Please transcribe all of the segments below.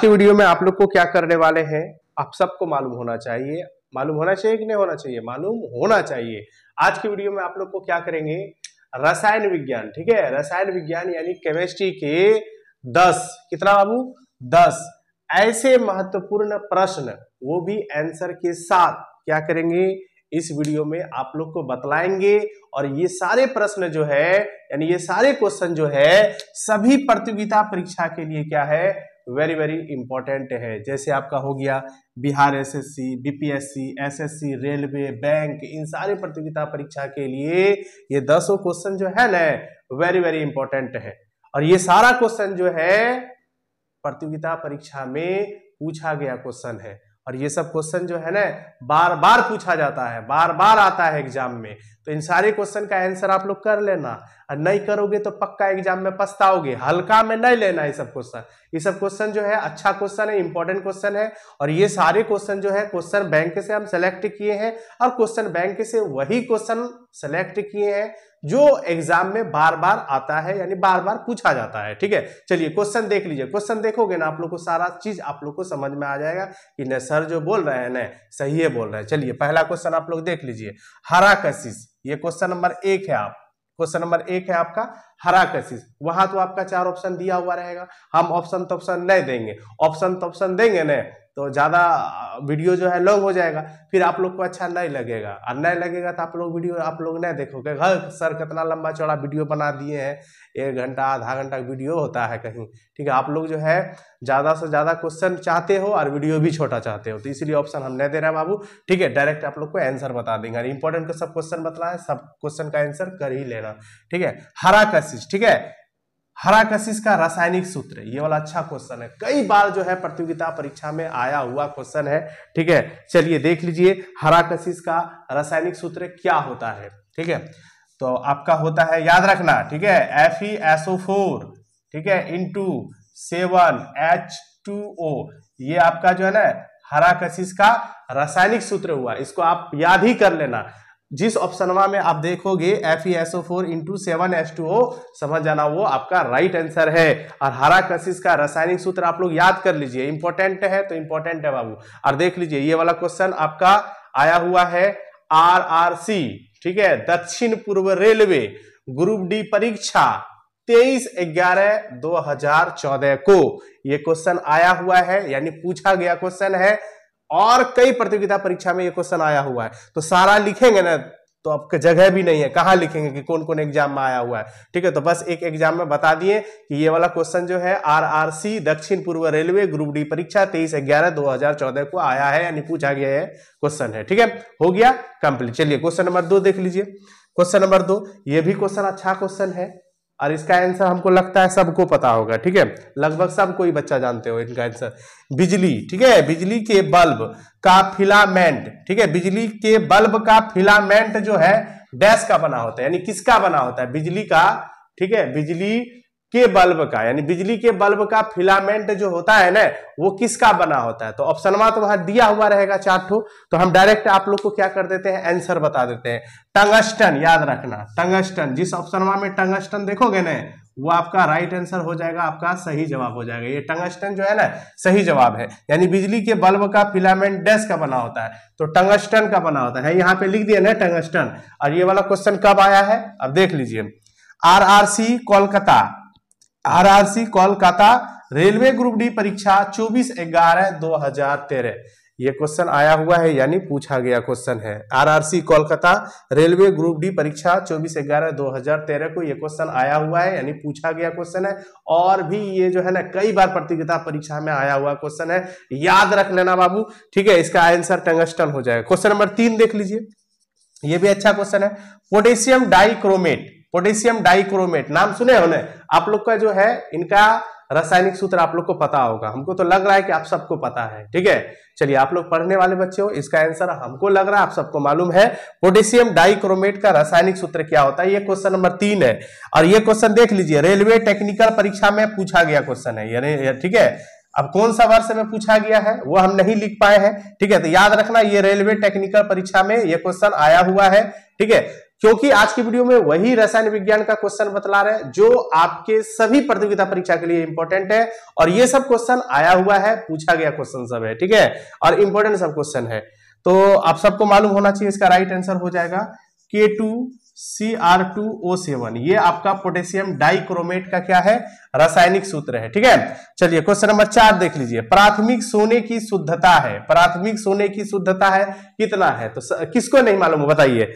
के वीडियो में आप लोग को क्या करने वाले हैं आप सबको मालूम होना चाहिए मालूम होना चाहिए कि नहीं होना चाहिए मालूम होना चाहिए आज के वीडियो में आप लोग को क्या करेंगे रसायन विज्ञान ठीक है रसायन विज्ञान यानी केमिस्ट्री के दस कितना बाबू दस ऐसे महत्वपूर्ण प्रश्न वो भी आंसर के साथ क्या करेंगे इस वीडियो में आप लोग को बतलाएंगे और ये सारे प्रश्न जो है यानी ये सारे क्वेश्चन जो है सभी प्रतियोगिता परीक्षा के लिए क्या है वेरी वेरी इंपॉर्टेंट है जैसे आपका हो गया Bihar SSC BPSC SSC railway bank इन सारे प्रतियोगिता परीक्षा के लिए ये दसों क्वेश्चन जो है ना वेरी वेरी इंपॉर्टेंट है और ये सारा क्वेश्चन जो है प्रतियोगिता परीक्षा में पूछा गया क्वेश्चन है और ये सब क्वेश्चन जो है ना बार बार पूछा जाता है बार बार आता है एग्जाम में तो इन सारे क्वेश्चन का आंसर आप लोग कर लेना और नहीं करोगे तो पक्का एग्जाम में पछताओगे हल्का में नहीं लेना ये सब क्वेश्चन ये सब क्वेश्चन जो है अच्छा क्वेश्चन है इंपॉर्टेंट क्वेश्चन है और ये सारे क्वेश्चन जो है क्वेश्चन बैंक से हम सेलेक्ट किए हैं और क्वेश्चन बैंक से वही क्वेश्चन सेलेक्ट किए हैं जो एग्जाम में बार बार आता है यानी बार बार पूछा जाता है ठीक है चलिए क्वेश्चन देख लीजिए क्वेश्चन देखोगे ना आप लोग को सारा चीज आप लोग को समझ में आ जाएगा कि न सर जो बोल रहे हैं न सही है बोल रहे हैं चलिए पहला क्वेश्चन आप लोग देख लीजिए हरा कशिश ये क्वेश्चन नंबर एक है आप क्वेश्चन नंबर एक है आपका हरा कशिश वहां तो आपका चार ऑप्शन दिया हुआ रहेगा हम ऑप्शन तो ऑप्शन नहीं देंगे ऑप्शन तो ऑप्शन देंगे ना तो ज़्यादा वीडियो जो है लॉन्ग हो जाएगा फिर आप लोग को अच्छा नहीं लगेगा और नहीं लगेगा तो आप लोग वीडियो आप लोग नहीं देखोगे घर सर कितना लंबा चौड़ा वीडियो बना दिए हैं एक घंटा आधा घंटा वीडियो होता है कहीं ठीक है आप लोग जो है ज़्यादा से ज़्यादा क्वेश्चन चाहते हो और वीडियो भी छोटा चाहते हो तो इसीलिए ऑप्शन हम नहीं दे रहे हैं बाबू ठीक है डायरेक्ट आप लोग को आंसर बता देंगे इंपॉर्टेंट तो सब क्वेश्चन बतला है सब क्वेश्चन का आंसर कर ही लेना ठीक है हरा कशिश ठीक है हराकशिश का रासायनिक सूत्र ये वाला अच्छा क्वेश्चन है कई बार जो है प्रतियोगिता परीक्षा में आया हुआ क्वेश्चन है ठीक है चलिए देख लीजिए हराकशिश का रासायनिक सूत्र क्या होता है ठीक है तो आपका होता है याद रखना ठीक है एफ ई एसओ फोर ठीक है into seven H two O ये आपका जो है ना हराकशिश का रासायनिक सूत्र हुआ इसको आप याद ही कर लेना जिस ऑप्शनवा में आप देखोगे F E S O four into seven S two O समझ जाना वो आपका राइट आंसर है और हरा कशिश का रासायनिक सूत्र आप लोग याद कर लीजिए इंपॉर्टेंट है तो इंपॉर्टेंट है बाबू और देख लीजिए ये वाला क्वेश्चन आपका आया हुआ है आर आर सी ठीक है दक्षिण पूर्व रेलवे ग्रुप डी परीक्षा तेईस ग्यारह दो हजार चौदह को ये क्वेश्चन आया हुआ है यानी पूछा गया क्वेश्चन है और कई प्रतियोगिता परीक्षा में ये क्वेश्चन आया हुआ है तो सारा लिखेंगे ना तो आपके जगह भी नहीं है कहां लिखेंगे कि कौन कौन एग्जाम में आया हुआ है ठीक है तो बस एक एग्जाम में बता दिए कि ये वाला क्वेश्चन जो है आरआरसी दक्षिण पूर्व रेलवे ग्रुप डी परीक्षा तेईस ग्यारह दो हजार चौदह को आया है यानी पूछा गया है क्वेश्चन है ठीक है हो गया कंप्लीट चलिए क्वेश्चन नंबर दो देख लीजिए क्वेश्चन नंबर दो ये भी क्वेश्चन अच्छा क्वेश्चन है और इसका आंसर हमको लगता है सबको पता होगा ठीक है लगभग सब कोई बच्चा जानते हो इनका आंसर बिजली ठीक है बिजली के बल्ब का फिलामेंट ठीक है बिजली के बल्ब का फिलामेंट जो है डैश का बना होता है यानी किसका बना होता है बिजली का ठीक है बिजली के बल्ब का यानी बिजली के बल्ब का फिलामेंट जो होता है ना वो किसका बना होता है तो ऑप्शन वहां तो दिया हुआ रहेगा चार ठो तो हम डायरेक्ट आप लोग को क्या कर देते हैं आंसर बता देते हैं टंगस्टन याद रखना टंगस्टन जिस ऑप्शन वहां में टंगस्टन देखोगे ना वो आपका राइट आंसर हो जाएगा आपका सही जवाब हो जाएगा ये टंगस्टन जो है ना सही जवाब है यानी बिजली के बल्ब का फिलामेंट डैश का बना होता है तो टंगस्टन का बना होता है यहाँ पे लिख दिया ना टंगस्टन और ये वाला क्वेश्चन कब आया है अब देख लीजिए RRC Kolkata RRC Kolkata railway group D परीक्षा 24 ग्यारह 2013 ये क्वेश्चन आया हुआ है यानी पूछा गया क्वेश्चन है RRC Kolkata railway group D परीक्षा 24 ग्यारह 2013 को ये क्वेश्चन आया हुआ है यानी पूछा गया क्वेश्चन है और भी ये जो है ना कई बार प्रतियोगिता परीक्षा में आया हुआ क्वेश्चन है याद रख लेना बाबू ठीक है इसका आंसर टंगस्टन हो जाएगा क्वेश्चन नंबर तीन देख लीजिए ये भी अच्छा क्वेश्चन है पोटेशियम डाइक्रोमेट पोटेशियम डाइक्रोमेट नाम सुने होने आप लोग का जो है इनका रासायनिक सूत्र आप लोग को पता होगा हमको तो लग रहा है कि आप सबको पता है ठीक है चलिए आप लोग पढ़ने वाले बच्चे हो इसका आंसर हमको लग रहा है आप सबको मालूम है पोटेशियम डाइक्रोमेट का रासायनिक सूत्र क्या होता है ये क्वेश्चन नंबर तीन है और ये क्वेश्चन देख लीजिए रेलवे टेक्निकल परीक्षा में पूछा गया क्वेश्चन है ठीक है अब कौन सा वर्ष में पूछा गया है वो हम नहीं लिख पाए हैं ठीक है तो याद रखना ये रेलवे टेक्निकल परीक्षा में ये क्वेश्चन आया हुआ है ठीक है क्योंकि आज की वीडियो में वही रसायन विज्ञान का क्वेश्चन बतला रहे हैं जो आपके सभी प्रतियोगिता परीक्षा के लिए इंपॉर्टेंट है और ये सब क्वेश्चन आया हुआ है पूछा गया क्वेश्चन सब है ठीक है और इंपॉर्टेंट सब क्वेश्चन है तो आप सबको मालूम होना चाहिए इसका राइट आंसर हो जाएगा K two C R two O seven ये आपका पोटेशियम डाइक्रोमेट का क्या है रासायनिक सूत्र है ठीक है चलिए क्वेश्चन नंबर चार देख लीजिए प्राथमिक सोने की शुद्धता है प्राथमिक सोने की शुद्धता है कितना है तो किसको नहीं मालूम बताइए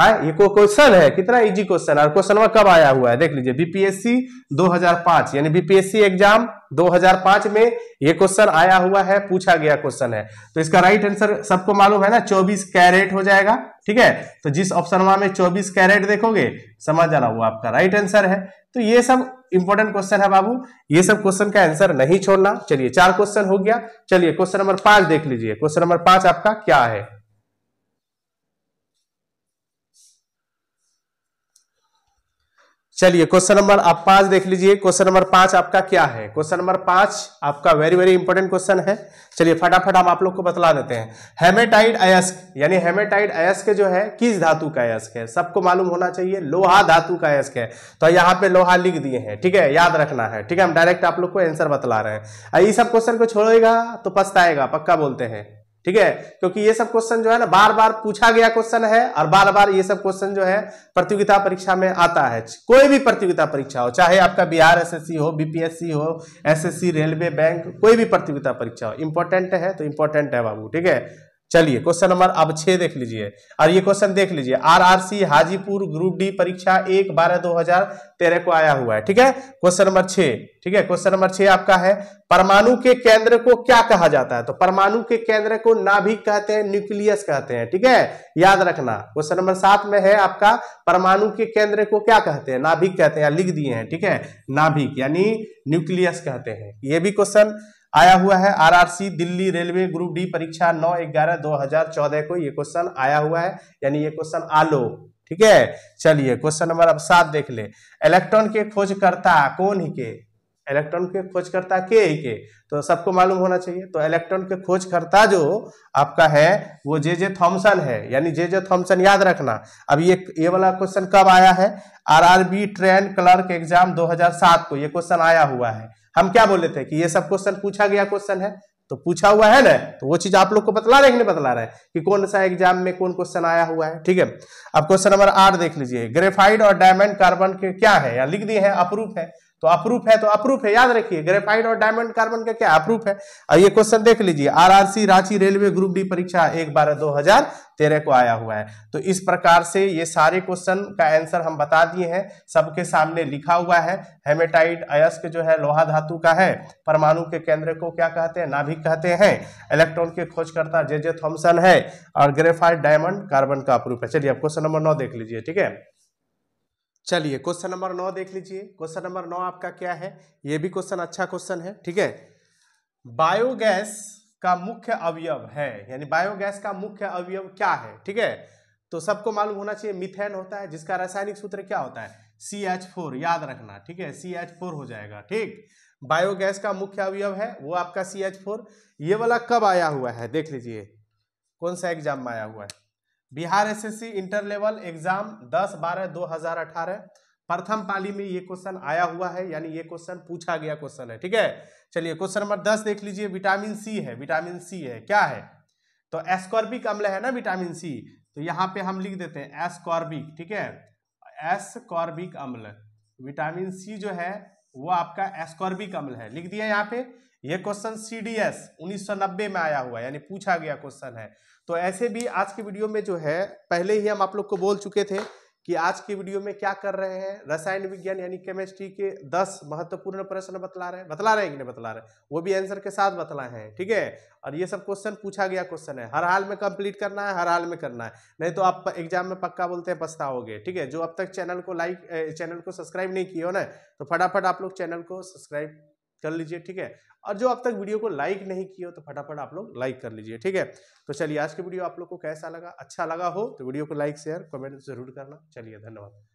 आए ये को क्वेश्चन है कितना इजी क्वेश्चन है और क्वेश्चन वहां कब आया हुआ है देख लीजिए बीपीएससी 2005 यानी बीपीएससी एग्जाम 2005 में ये क्वेश्चन आया हुआ है पूछा गया क्वेश्चन है तो इसका राइट आंसर सबको मालूम है ना 24 कैरेट हो जाएगा ठीक है तो जिस ऑप्शन वहां में 24 कैरेट देखोगे समझ जाना वो आपका राइट आंसर है तो ये सब इंपॉर्टेंट क्वेश्चन है बाबू ये सब क्वेश्चन का आंसर नहीं छोड़ना चलिए चार क्वेश्चन हो गया चलिए क्वेश्चन नंबर पांच देख लीजिए क्वेश्चन नंबर पांच आपका क्या है चलिए क्वेश्चन नंबर आप पांच देख लीजिए क्वेश्चन नंबर पांच आपका क्या है क्वेश्चन नंबर पांच आपका वेरी वेरी इंपॉर्टेंट क्वेश्चन है चलिए फटाफट हम आप लोग को बतला देते हैं हेमेटाइड अयस्क यानी हेमेटाइड अयस्क जो है किस धातु का अयस्क है सबको मालूम होना चाहिए लोहा धातु का अयस्क है तो यहाँ पे लोहा लिख दिए हैं ठीक है याद रखना है ठीक है हम डायरेक्ट आप लोग को एंसर बतला रहे हैं ये सब क्वेश्चन को छोड़ेगा तो पछताएगा पक्का बोलते हैं ठीक है क्योंकि ये सब क्वेश्चन जो है ना बार बार पूछा गया क्वेश्चन है और बार बार ये सब क्वेश्चन जो है प्रतियोगिता परीक्षा में आता है कोई भी प्रतियोगिता परीक्षा हो चाहे आपका बिहार एसएससी हो बीपीएससी हो एसएससी रेलवे बैंक कोई भी प्रतियोगिता परीक्षा हो इंपॉर्टेंट है तो इंपॉर्टेंट है बाबू ठीक है चलिए क्वेश्चन नंबर अब छह देख लीजिए और ये क्वेश्चन देख लीजिए आरआरसी हाजीपुर ग्रुप डी परीक्षा एक बारह दो हजार तेरह को आया हुआ है ठीक है क्वेश्चन नंबर छह ठीक है क्वेश्चन नंबर छह आपका है परमाणु के केंद्र को क्या कहा जाता है तो परमाणु के केंद्र को नाभिक कहते हैं न्यूक्लियस कहते हैं ठीक है याद रखना क्वेश्चन नंबर सात में है आपका परमाणु के केंद्र को क्या कहते हैं नाभिक कहते हैं लिख दिए हैं ठीक है नाभिक यानी न्यूक्लियस कहते हैं ये भी क्वेश्चन आया हुआ है RRC Delhi railway group D परीक्षा नौ ग्यारह दो हजार चौदह को ये क्वेश्चन आया हुआ है यानी ये क्वेश्चन आलो ठीक है चलिए क्वेश्चन नंबर अब सात देख ले इलेक्ट्रॉन के खोजकर्ता कौन ही के इलेक्ट्रॉन के खोजकर्ता के ही के तो सबको मालूम होना चाहिए तो इलेक्ट्रॉन के खोजकर्ता जो आपका है वो जे जे थॉम्सन है यानी जे जे थॉम्सन याद रखना अब ये ये वाला क्वेश्चन कब आया है आरआरबी ट्रेन क्लर्क एग्जाम 2007 को ये क्वेश्चन आया हुआ है हम क्या बोले थे कि ये सब क्वेश्चन पूछा गया क्वेश्चन है तो पूछा हुआ है ना तो वो चीज आप लोग को बतला रहे हैं बतला रहे कि कौन सा एग्जाम में कौन क्वेश्चन आया हुआ है ठीक है अब क्वेश्चन नंबर आठ देख लीजिए ग्रेफाइड और डायमंड कार्बन के क्या है या लिख दिए हैं अप्रूफ है तो अप्रूफ है तो अप्रूफ है याद रखिए ग्रेफाइट और डायमंड कार्बन का क्या अप्रूफ है और ये क्वेश्चन देख लीजिए RRC Ranchi railway group D परीक्षा एक बारह दो हजार तेरह को आया हुआ है तो इस प्रकार से ये सारे क्वेश्चन का आंसर हम बता दिए हैं सबके सामने लिखा हुआ है हेमेटाइट अयस्क जो है लोहा धातु का है परमाणु के केंद्र को क्या कहते हैं नाभिक कहते हैं इलेक्ट्रॉन के खोजकर्ता जे जे थॉम्सन है और ग्रेफाइड डायमंड कार्बन का अप्रूफ है चलिए अब क्वेश्चन नंबर नौ देख लीजिए ठीक है चलिए क्वेश्चन नंबर नौ देख लीजिए क्वेश्चन नंबर नौ आपका क्या है ये भी क्वेश्चन अच्छा क्वेश्चन है ठीक है बायोगैस का मुख्य अवयव है यानी बायोगैस का मुख्य अवयव क्या है ठीक है तो सबको मालूम होना चाहिए मिथेन होता है जिसका रासायनिक सूत्र क्या होता है सी एच फोर याद रखना ठीक है सी एच फोर हो जाएगा ठीक बायोगैस का मुख्य अवयव है वो आपका सी एच फोर ये वाला कब आया हुआ है देख लीजिए कौन सा एग्जाम में आया हुआ है Bihar SSC inter level exam 10 बारह 2018 प्रथम पाली में ये क्वेश्चन आया हुआ है यानी ये क्वेश्चन पूछा गया क्वेश्चन है ठीक है चलिए क्वेश्चन नंबर 10 देख लीजिए विटामिन सी है विटामिन सी है क्या है तो एस्कॉर्बिक अम्ल है ना विटामिन सी तो यहाँ पे हम लिख देते हैं एस्कॉर्बिक ठीक है एस्कॉर्बिक अम्ल विटामिन सी जो है वो आपका एस्कॉर्बिक अम्ल है लिख दिया यहाँ पे ये क्वेश्चन सी डी एस में आया हुआ यानी पूछा गया क्वेश्चन है तो ऐसे भी आज की वीडियो में जो है पहले ही हम आप लोग को बोल चुके थे कि आज की वीडियो में क्या कर रहे हैं रसायन विज्ञान यानी केमिस्ट्री के दस महत्वपूर्ण प्रश्न बतला रहे हैं बतला रहे हैं कि नहीं बतला रहे वो भी आंसर के साथ बतला है ठीक है और ये सब क्वेश्चन पूछा गया क्वेश्चन है हर हाल में कंप्लीट करना है हर हाल में करना है नहीं तो आप एग्जाम में पक्का बोलते हैं पछताओगे ठीक है जो अब तक चैनल को लाइक चैनल को सब्सक्राइब नहीं किया हो ना तो फटाफट आप लोग चैनल को सब्सक्राइब कर लीजिए ठीक है और जो अब तक वीडियो को लाइक नहीं किया हो तो फटाफट आप लोग लाइक कर लीजिए ठीक है तो चलिए आज की वीडियो आप लोग को कैसा लगा अच्छा लगा हो तो वीडियो को लाइक शेयर कमेंट जरूर करना चलिए धन्यवाद